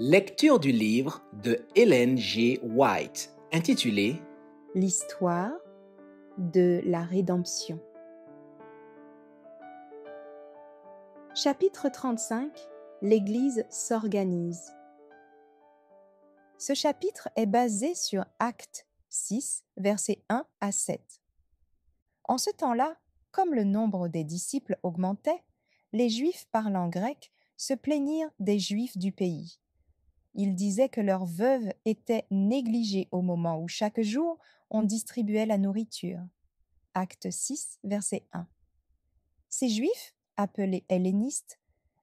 Lecture du livre de Hélène G. White intitulé L'histoire de la rédemption. Chapitre 35 L'Église s'organise. Ce chapitre est basé sur Actes 6, versets 1 à 7. En ce temps-là, comme le nombre des disciples augmentait, les Juifs parlant grec se plaignirent des Juifs du pays ils disaient que leurs veuves étaient négligées au moment où chaque jour on mmh. distribuait la nourriture. Acte 6, verset 1. Ces juifs, appelés hellénistes,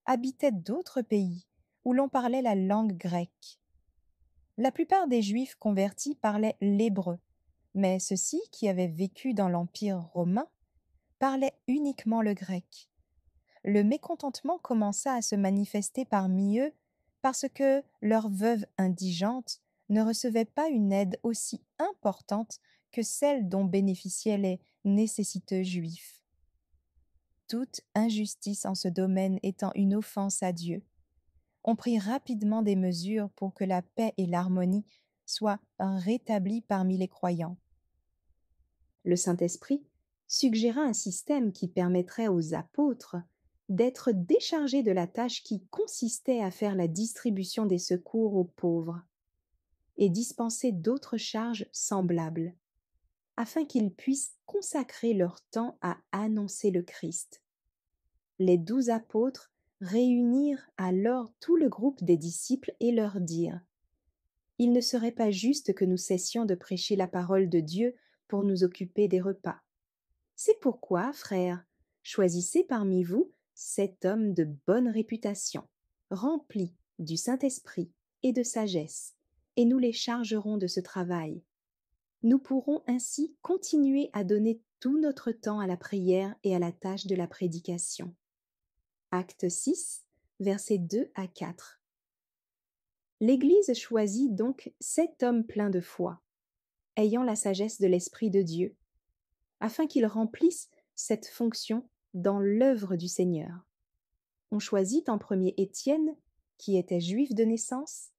habitaient d'autres pays où l'on parlait la langue grecque. La plupart des juifs convertis parlaient l'hébreu, mais ceux-ci qui avaient vécu dans l'Empire romain parlaient uniquement le grec. Le mécontentement commença à se manifester parmi eux parce que leurs veuves indigentes ne recevaient pas une aide aussi importante que celle dont bénéficiaient les nécessiteux juifs. Toute injustice en ce domaine étant une offense à Dieu, on prit rapidement des mesures pour que la paix et l'harmonie soient rétablies parmi les croyants. Le Saint-Esprit suggéra un système qui permettrait aux apôtres d'être déchargé de la tâche qui consistait à faire la distribution des secours aux pauvres et dispenser d'autres charges semblables, afin qu'ils puissent consacrer leur temps à annoncer le Christ. Les douze apôtres réunirent alors tout le groupe des disciples et leur dirent Il ne serait pas juste que nous cessions de prêcher la parole de Dieu pour nous occuper des repas. C'est pourquoi, frères, choisissez parmi vous cet homme de bonne réputation, rempli du Saint-Esprit et de sagesse, et nous les chargerons de ce travail. Nous pourrons ainsi continuer à donner tout notre temps à la prière et à la tâche de la prédication. Acte 6, versets 2 à 4. L'Église choisit donc sept hommes pleins de foi, ayant la sagesse de l'Esprit de Dieu, afin qu'ils remplissent cette fonction dans l'œuvre du Seigneur. On choisit en premier Étienne, qui était juif de naissance,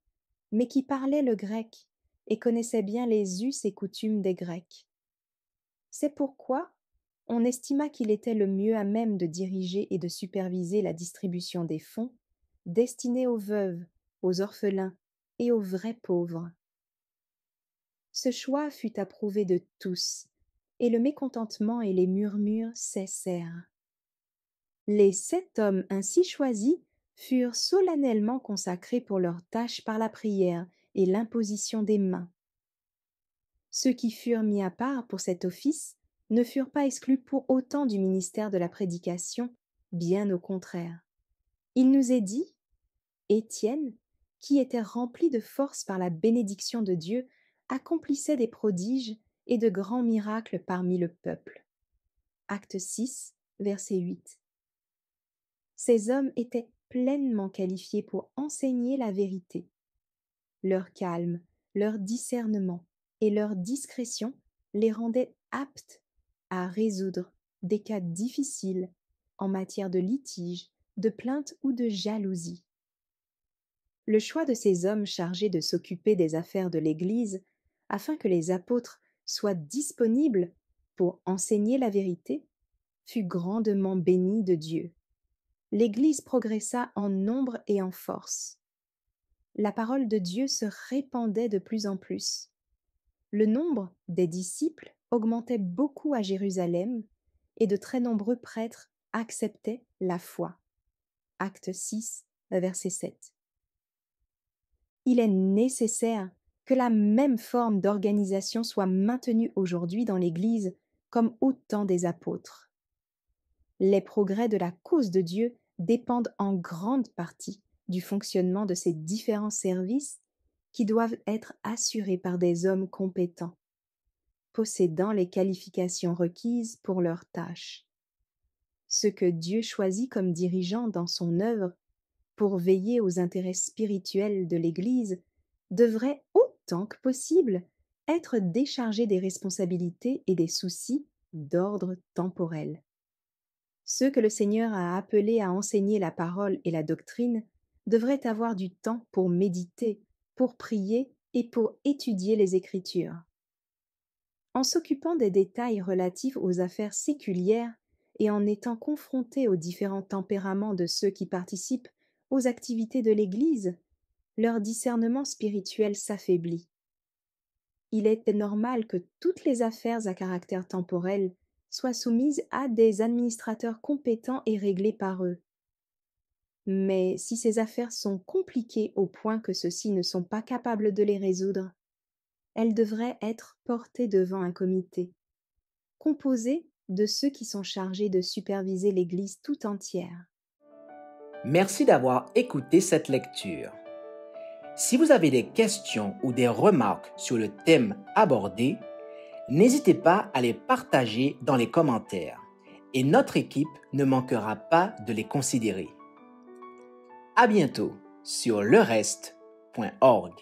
mais qui parlait le grec et connaissait bien les us et coutumes des Grecs. C'est pourquoi on estima qu'il était le mieux à même de diriger et de superviser la distribution des fonds destinés aux veuves, aux orphelins et aux vrais pauvres. Ce choix fut approuvé de tous, et le mécontentement et les murmures cessèrent. Les sept hommes ainsi choisis furent solennellement consacrés pour leur tâche par la prière et l'imposition des mains. Ceux qui furent mis à part pour cet office ne furent pas exclus pour autant du ministère de la prédication, bien au contraire. Il nous est dit Étienne, qui était rempli de force par la bénédiction de Dieu, accomplissait des prodiges et de grands miracles parmi le peuple. Acte 6, verset 8 ces hommes étaient pleinement qualifiés pour enseigner la vérité. Leur calme, leur discernement et leur discrétion les rendaient aptes à résoudre des cas difficiles en matière de litige, de plainte ou de jalousie. Le choix de ces hommes chargés de s'occuper des affaires de l'Église, afin que les apôtres soient disponibles pour enseigner la vérité, fut grandement béni de Dieu l'Église progressa en nombre et en force. La parole de Dieu se répandait de plus en plus. Le nombre des disciples augmentait beaucoup à Jérusalem, et de très nombreux prêtres acceptaient la foi. Acte 6, verset 7. Il est nécessaire que la même forme d'organisation soit maintenue aujourd'hui dans l'Église comme au temps des apôtres. Les progrès de la cause de Dieu dépendent en grande partie du fonctionnement de ces différents services qui doivent être assurés par des hommes compétents, possédant les qualifications requises pour leurs tâches. Ce que Dieu choisit comme dirigeant dans son œuvre pour veiller aux intérêts spirituels de l'Église devrait autant que possible être déchargé des responsabilités et des soucis d'ordre temporel. Ceux que le Seigneur a appelés à enseigner la parole et la doctrine devraient avoir du temps pour méditer, pour prier et pour étudier les Écritures. En s'occupant des détails relatifs aux affaires séculières et en étant confrontés aux différents tempéraments de ceux qui participent aux activités de l'Église, leur discernement spirituel s'affaiblit. Il était normal que toutes les affaires à caractère temporel soit soumises à des administrateurs compétents et réglés par eux. Mais si ces affaires sont compliquées au point que ceux-ci ne sont pas capables de les résoudre, elles devraient être portées devant un comité, composé de ceux qui sont chargés de superviser l'Église tout entière. Merci d'avoir écouté cette lecture. Si vous avez des questions ou des remarques sur le thème abordé, n'hésitez pas à les partager dans les commentaires et notre équipe ne manquera pas de les considérer. À bientôt sur le reste.org.